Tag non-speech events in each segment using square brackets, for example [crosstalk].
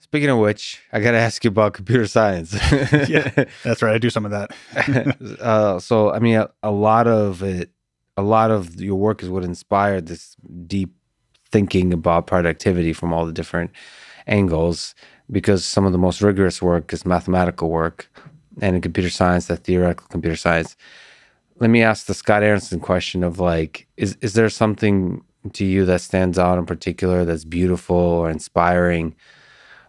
Speaking of which, I got to [laughs] ask you about computer science. [laughs] yeah, [laughs] that's right. I do some of that. uh, so, I mean, a, a, lot of it, a lot of your work is what inspired this deep thinking about productivity from all the different angles, because some of the most rigorous work is mathematical work, and in computer science, that theoretical computer science. Let me ask the Scott Aronson question of like, is is there something to you that stands out in particular that's beautiful or inspiring?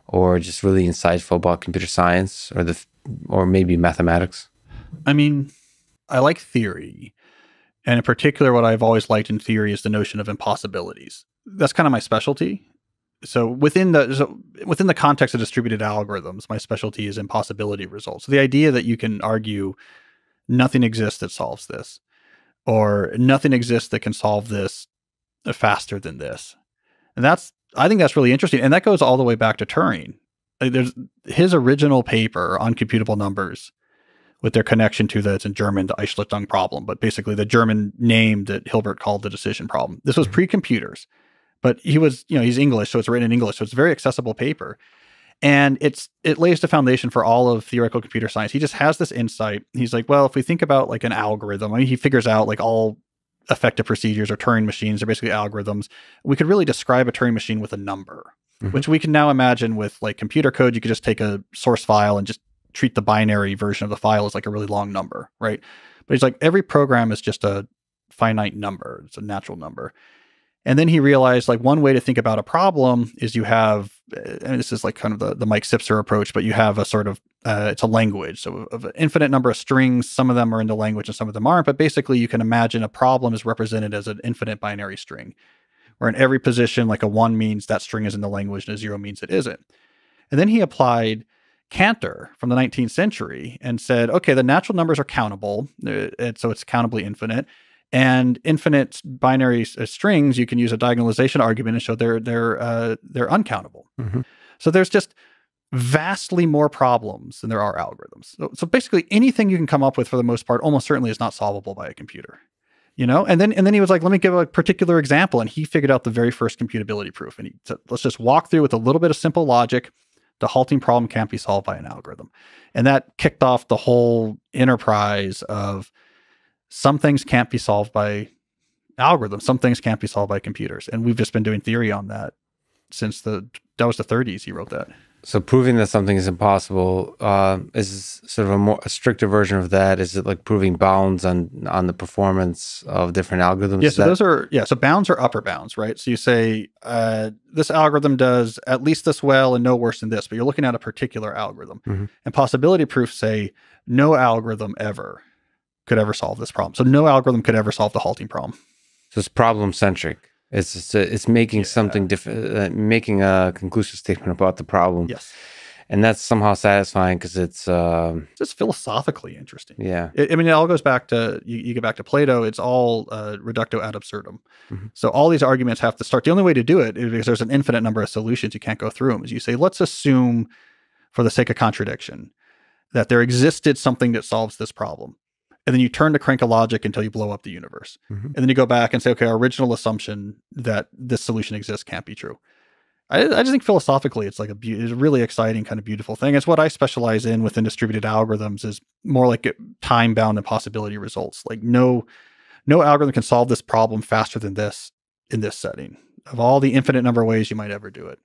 or just really insightful about computer science or the or maybe mathematics? I mean, I like theory. And in particular, what I've always liked in theory is the notion of impossibilities. That's kind of my specialty. So within the so within the context of distributed algorithms, my specialty is impossibility results. So the idea that you can argue nothing exists that solves this, or nothing exists that can solve this faster than this, and that's I think that's really interesting, and that goes all the way back to Turing. there's his original paper on computable numbers with their connection to the it's in German the Eichlitzung problem, but basically the German name that Hilbert called the decision problem. This was mm-hmm. pre-computers, but he was you know he's English, so it's written in English, so it's a very accessible paper, and it's it lays the foundation for all of theoretical computer science. He just has this insight. He's like, well, if we think about like an algorithm, I mean, he figures out like all effective procedures or Turing machines. They're basically algorithms. We could really describe a Turing machine with a number, mm-hmm. which we can now imagine with like computer code. You could just take a source file and just treat the binary version of the file as like a really long number, right? But it's like every program is just a finite number, it's a natural number. And then he realized like one way to think about a problem is you have, and this is like kind of the, the Mike Sipser approach, but you have a sort of, uh, it's a language. So of an infinite number of strings, some of them are in the language and some of them aren't. But basically, you can imagine a problem is represented as an infinite binary string, where in every position, like a one means that string is in the language and a zero means it isn't. And then he applied Cantor from the 19th century and said, okay, the natural numbers are countable, uh, and so it's countably infinite and infinite binary uh, strings, you can use a diagonalization argument and show they're they're uh, they're uncountable. Mm-hmm. So there's just vastly more problems than there are algorithms. So, so basically, anything you can come up with for the most part, almost certainly is not solvable by a computer. You know, and then and then he was like, "Let me give a particular example," and he figured out the very first computability proof. And he said, "Let's just walk through with a little bit of simple logic." the halting problem can't be solved by an algorithm. And that kicked off the whole enterprise of some things can't be solved by algorithms. Some things can't be solved by computers, and we've just been doing theory on that since the that was the 30s. He wrote that. So proving that something is impossible uh, is sort of a more a stricter version of that. Is it like proving bounds on on the performance of different algorithms? Yeah. So that... those are yeah. So bounds are upper bounds, right? So you say uh, this algorithm does at least this well and no worse than this, but you're looking at a particular algorithm. Mm-hmm. And possibility proofs say no algorithm ever could ever solve this problem. So no algorithm could ever solve the halting problem. So it's problem centric. It's a, uh, it's making yeah. something different, uh, making a conclusive statement about the problem. Yes. And that's somehow satisfying because it's um, just philosophically interesting. Yeah, it, I mean, it all goes back to you, you get back to Plato. It's all uh, reducto ad absurdum. Mm -hmm. So all these arguments have to start. The only way to do it is there's an infinite number of solutions. You can't go through them. Is you say, let's assume, for the sake of contradiction, that there existed something that solves this problem and then you turn to crank a logic until you blow up the universe. Mm-hmm. And then you go back and say, okay, our original assumption that this solution exists can't be true. I, I just think philosophically, it's like a, be- it's a really exciting kind of beautiful thing. It's what I specialize in within distributed algorithms is more like uh, time bound impossibility results. Like no, no algorithm can solve this problem faster than this in this setting of all the infinite number of ways you might ever do it.